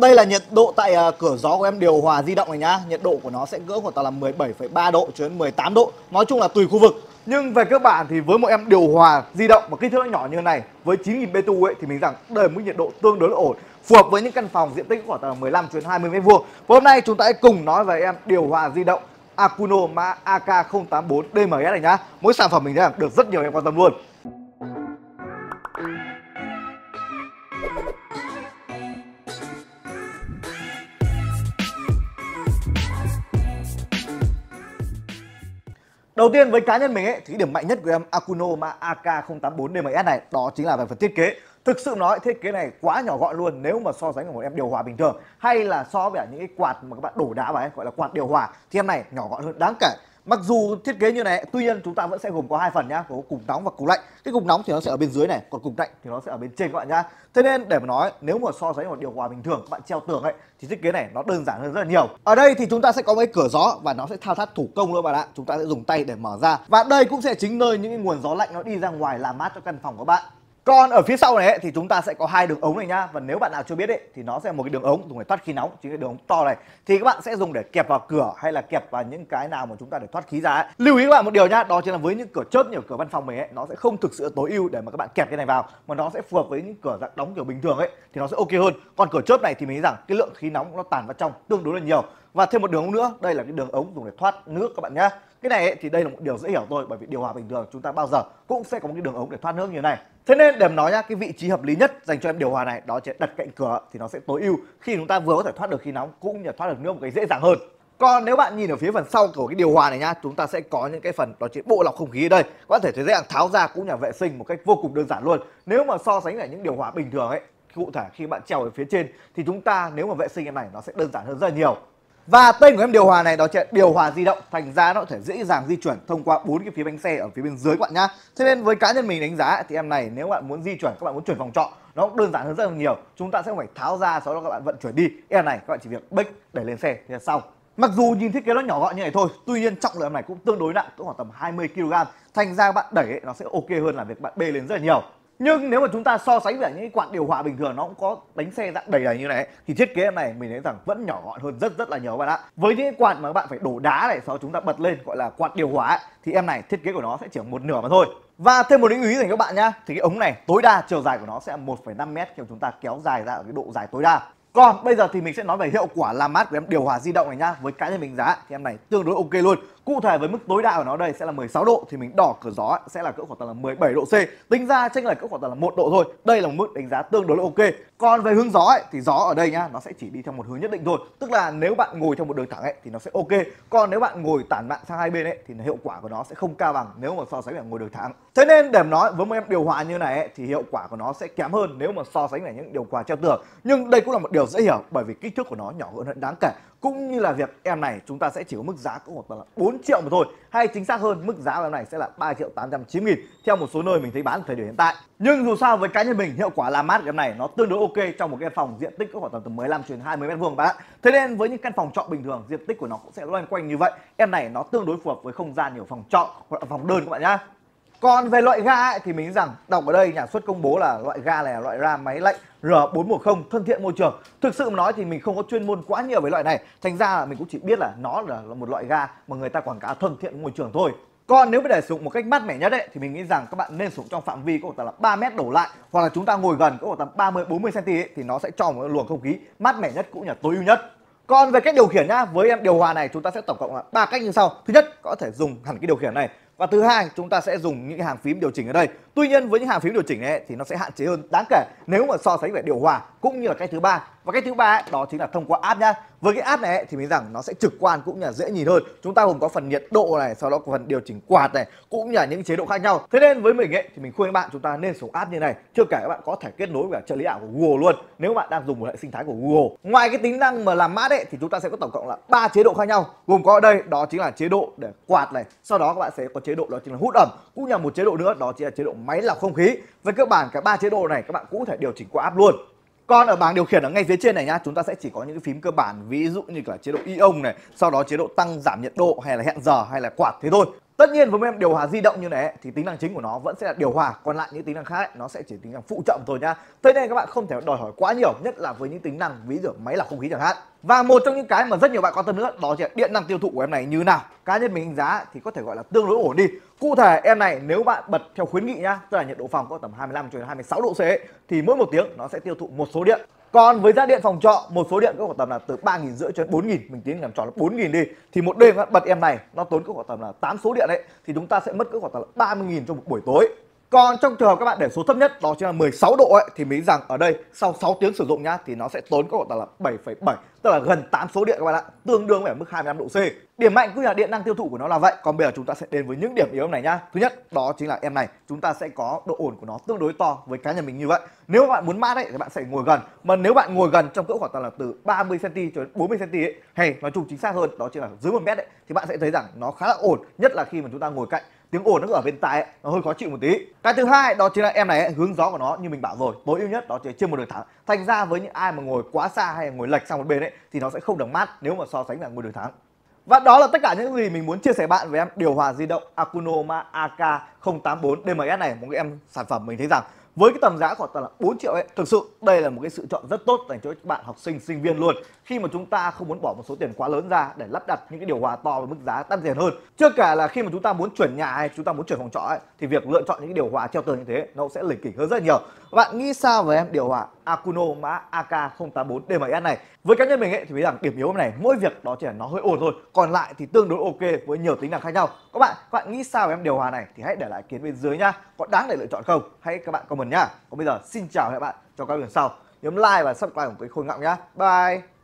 Đây là nhiệt độ tại à, cửa gió của em điều hòa di động này nhá. Nhiệt độ của nó sẽ gỡ khoảng tầm là 17,3 độ cho đến 18 độ. Nói chung là tùy khu vực. Nhưng về cơ bản thì với một em điều hòa di động và kích thước nhỏ như thế này với 9000 BTU ấy thì mình rằng đây là mức nhiệt độ tương đối là ổn phù hợp với những căn phòng diện tích khoảng tầm 15 đến 20 m2. Và hôm nay chúng ta hãy cùng nói về em điều hòa di động Akuno mã AK084 DMS này nhá. Mỗi sản phẩm mình thấy rằng được rất nhiều em quan tâm luôn. Đầu tiên với cá nhân mình ấy, thì điểm mạnh nhất của em Akuno mà AK084 DMS này đó chính là về phần thiết kế. Thực sự nói thiết kế này quá nhỏ gọn luôn nếu mà so sánh với một em điều hòa bình thường hay là so với những cái quạt mà các bạn đổ đá vào ấy gọi là quạt điều hòa thì em này nhỏ gọn hơn đáng kể mặc dù thiết kế như này tuy nhiên chúng ta vẫn sẽ gồm có hai phần nhá có cục nóng và cục lạnh cái cục nóng thì nó sẽ ở bên dưới này còn cục lạnh thì nó sẽ ở bên trên các bạn nhá thế nên để mà nói nếu mà so sánh một điều hòa bình thường các bạn treo tường ấy thì thiết kế này nó đơn giản hơn rất là nhiều ở đây thì chúng ta sẽ có mấy cửa gió và nó sẽ thao tác thủ công luôn bạn ạ chúng ta sẽ dùng tay để mở ra và đây cũng sẽ chính nơi những cái nguồn gió lạnh nó đi ra ngoài làm mát cho căn phòng của bạn còn ở phía sau này ấy, thì chúng ta sẽ có hai đường ống này nhá và nếu bạn nào chưa biết ấy, thì nó sẽ là một cái đường ống dùng để thoát khí nóng chính cái đường ống to này thì các bạn sẽ dùng để kẹp vào cửa hay là kẹp vào những cái nào mà chúng ta để thoát khí ra ấy. lưu ý các bạn một điều nhá đó chính là với những cửa chớp nhiều cửa văn phòng mình ấy nó sẽ không thực sự tối ưu để mà các bạn kẹp cái này vào mà nó sẽ phù hợp với những cửa dạng đóng kiểu bình thường ấy thì nó sẽ ok hơn còn cửa chớp này thì mình nghĩ rằng cái lượng khí nóng nó tản vào trong tương đối là nhiều và thêm một đường ống nữa đây là cái đường ống dùng để thoát nước các bạn nhá cái này ấy, thì đây là một điều dễ hiểu thôi bởi vì điều hòa bình thường chúng ta bao giờ cũng sẽ có một cái đường ống để thoát nước như thế này thế nên để em nói nhá cái vị trí hợp lý nhất dành cho em điều hòa này đó chính đặt cạnh cửa thì nó sẽ tối ưu khi chúng ta vừa có thể thoát được khí nóng cũng như thoát được nước một cái dễ dàng hơn còn nếu bạn nhìn ở phía phần sau của cái điều hòa này nhá, chúng ta sẽ có những cái phần đó chính bộ lọc không khí ở đây. Có thể thấy dễ dàng tháo ra cũng như vệ sinh một cách vô cùng đơn giản luôn. Nếu mà so sánh lại những điều hòa bình thường ấy, cụ thể khi bạn treo ở phía trên thì chúng ta nếu mà vệ sinh cái này nó sẽ đơn giản hơn rất là nhiều. Và tên của em điều hòa này đó là điều hòa di động, thành ra nó có thể dễ dàng di chuyển thông qua bốn cái phía bánh xe ở phía bên dưới các bạn nhá. Cho nên với cá nhân mình đánh giá thì em này nếu bạn muốn di chuyển, các bạn muốn chuyển phòng trọ nó cũng đơn giản hơn rất là nhiều. Chúng ta sẽ phải tháo ra sau đó các bạn vận chuyển đi. Em này các bạn chỉ việc bếch để lên xe thì là xong. Mặc dù nhìn thiết kế nó nhỏ gọn như này thôi, tuy nhiên trọng lượng này cũng tương đối nặng, cũng khoảng tầm 20 kg. Thành ra bạn đẩy ấy, nó sẽ ok hơn là việc bạn bê lên rất là nhiều nhưng nếu mà chúng ta so sánh với những cái quạt điều hòa bình thường nó cũng có bánh xe dạng đầy đầy như này thì thiết kế này mình thấy rằng vẫn nhỏ gọn hơn rất rất là nhiều các bạn ạ với những cái quạt mà các bạn phải đổ đá này sau chúng ta bật lên gọi là quạt điều hòa thì em này thiết kế của nó sẽ chỉ một nửa mà thôi và thêm một lưu ý dành các bạn nhá thì cái ống này tối đa chiều dài của nó sẽ là 1,5 mét khi chúng ta kéo dài ra ở cái độ dài tối đa còn bây giờ thì mình sẽ nói về hiệu quả làm mát của em điều hòa di động này nhá với cá nhân mình giá thì em này tương đối ok luôn cụ thể với mức tối đa của nó đây sẽ là 16 độ thì mình đỏ cửa gió sẽ là cỡ khoảng tầm là 17 độ C tính ra chênh lệch cỡ khoảng tầm là một độ thôi đây là một mức đánh giá tương đối là ok còn về hướng gió ấy, thì gió ở đây nhá nó sẽ chỉ đi theo một hướng nhất định thôi tức là nếu bạn ngồi theo một đường thẳng ấy thì nó sẽ ok còn nếu bạn ngồi tản mạn sang hai bên ấy thì hiệu quả của nó sẽ không cao bằng nếu mà so sánh với ngồi đường thẳng thế nên để nói với một em điều hòa như này ấy, thì hiệu quả của nó sẽ kém hơn nếu mà so sánh với những điều hòa treo tường nhưng đây cũng là một điều điều dễ hiểu bởi vì kích thước của nó nhỏ hơn đáng kể cũng như là việc em này chúng ta sẽ chỉ có mức giá có khoảng là 4 triệu mà thôi hay chính xác hơn mức giá của em này sẽ là 3 triệu 890 nghìn theo một số nơi mình thấy bán ở thời điểm hiện tại nhưng dù sao với cá nhân mình hiệu quả làm mát của em này nó tương đối ok trong một cái phòng diện tích có khoảng tầm từ 15 đến 20 mét vuông bạn ạ thế nên với những căn phòng trọ bình thường diện tích của nó cũng sẽ loanh quanh như vậy em này nó tương đối phù hợp với không gian nhiều phòng trọ hoặc là phòng đơn các bạn nhá còn về loại ga ấy, thì mình rằng đọc ở đây nhà xuất công bố là loại ga này là loại RAM máy lạnh R410 thân thiện môi trường. Thực sự mà nói thì mình không có chuyên môn quá nhiều về loại này, thành ra là mình cũng chỉ biết là nó là một loại ga mà người ta quảng cáo thân thiện môi trường thôi. Còn nếu mà để sử dụng một cách mát mẻ nhất ấy, thì mình nghĩ rằng các bạn nên sử dụng trong phạm vi có khoảng tầm là 3 mét đổ lại hoặc là chúng ta ngồi gần có khoảng tầm 30 40 cm thì nó sẽ cho một luồng không khí mát mẻ nhất cũng như là tối ưu nhất. Còn về cách điều khiển nhá, với em điều hòa này chúng ta sẽ tổng cộng là ba cách như sau. Thứ nhất, có thể dùng hẳn cái điều khiển này và thứ hai, chúng ta sẽ dùng những hàng phím điều chỉnh ở đây. Tuy nhiên với những hàng phím điều chỉnh này thì nó sẽ hạn chế hơn đáng kể nếu mà so sánh về điều hòa cũng như là cái thứ ba. Và cái thứ ba đó chính là thông qua app nhá. Với cái app này thì mình rằng nó sẽ trực quan cũng như là dễ nhìn hơn. Chúng ta gồm có phần nhiệt độ này, sau đó có phần điều chỉnh quạt này, cũng như là những chế độ khác nhau. Thế nên với mình ấy thì mình khuyên các bạn chúng ta nên sử dụng app như này. Chưa kể các bạn có thể kết nối với cả trợ lý ảo của Google luôn nếu bạn đang dùng một hệ sinh thái của Google. Ngoài cái tính năng mà làm mát ấy thì chúng ta sẽ có tổng cộng là ba chế độ khác nhau. Gồm có ở đây đó chính là chế độ để quạt này, sau đó các bạn sẽ có chế chế độ đó chính là hút ẩm cũng là một chế độ nữa đó chính là chế độ máy lọc không khí với cơ bản cả ba chế độ này các bạn cũng có thể điều chỉnh qua app luôn còn ở bảng điều khiển ở ngay phía trên này nhá, chúng ta sẽ chỉ có những cái phím cơ bản ví dụ như là chế độ ion này, sau đó chế độ tăng giảm nhiệt độ hay là hẹn giờ hay là quạt thế thôi tất nhiên với em điều hòa di động như này thì tính năng chính của nó vẫn sẽ là điều hòa còn lại những tính năng khác nó sẽ chỉ tính năng phụ trợ thôi nhá thế nên các bạn không thể đòi hỏi quá nhiều nhất là với những tính năng ví dụ máy lọc không khí chẳng hạn và một trong những cái mà rất nhiều bạn quan tâm nữa đó là điện năng tiêu thụ của em này như nào cá nhân mình đánh giá thì có thể gọi là tương đối ổn đi cụ thể em này nếu bạn bật theo khuyến nghị nhá tức là nhiệt độ phòng có tầm 25 cho đến 26 độ C ấy, thì mỗi một tiếng nó sẽ tiêu thụ một số điện còn với giá điện phòng trọ, một số điện có khoảng tầm là từ 3.000 rưỡi cho đến 4.000, mình tiến làm trọ là 4.000 đi thì một đêm bật em này nó tốn có khoảng tầm là 8 số điện đấy thì chúng ta sẽ mất có khoảng tầm là 30.000 trong một buổi tối. Còn trong trường hợp các bạn để số thấp nhất đó chính là 16 độ ấy, thì mình rằng ở đây sau 6 tiếng sử dụng nhá thì nó sẽ tốn có khoảng là 7,7 tức là gần 8 số điện các bạn ạ, tương đương với mức 25 độ C. Điểm mạnh cũng là điện năng tiêu thụ của nó là vậy. Còn bây giờ chúng ta sẽ đến với những điểm yếu này nhá. Thứ nhất đó chính là em này, chúng ta sẽ có độ ổn của nó tương đối to với cá nhân mình như vậy. Nếu bạn muốn mát đấy thì bạn sẽ ngồi gần. Mà nếu bạn ngồi gần trong cỡ khoảng tầm là từ 30 cm cho đến 40 cm ấy, hay nói chung chính xác hơn đó chính là dưới 1 mét đấy thì bạn sẽ thấy rằng nó khá là ổn, nhất là khi mà chúng ta ngồi cạnh tiếng ồn nó ở bên tai ấy, nó hơi khó chịu một tí cái thứ hai đó chính là em này ấy, hướng gió của nó như mình bảo rồi tối ưu nhất đó chỉ trên một đường thẳng thành ra với những ai mà ngồi quá xa hay ngồi lệch sang một bên ấy thì nó sẽ không được mát nếu mà so sánh là ngồi đường thẳng và đó là tất cả những gì mình muốn chia sẻ bạn với em điều hòa di động Akunoma AK084 DMS này một cái em sản phẩm mình thấy rằng với cái tầm giá khoảng tầm là 4 triệu ấy thực sự đây là một cái sự chọn rất tốt dành cho các bạn học sinh sinh viên luôn khi mà chúng ta không muốn bỏ một số tiền quá lớn ra để lắp đặt những cái điều hòa to với mức giá tăng tiền hơn chưa kể là khi mà chúng ta muốn chuyển nhà hay chúng ta muốn chuyển phòng trọ ấy, thì việc lựa chọn những cái điều hòa treo tường như thế nó sẽ lịch kỉnh hơn rất nhiều bạn nghĩ sao về em điều hòa Akuno mã AK084 DMS này với cá nhân mình ấy, thì thấy rằng điểm yếu này mỗi việc đó chỉ là nó hơi ổn thôi còn lại thì tương đối ok với nhiều tính năng khác nhau các bạn các bạn nghĩ sao về em điều hòa này thì hãy để lại kiến bên dưới nhá có đáng để lựa chọn không hãy các bạn comment tuần nhá còn bây giờ xin chào các bạn cho các video sau nhấn like và subscribe của cái khôi ngọng nhá bye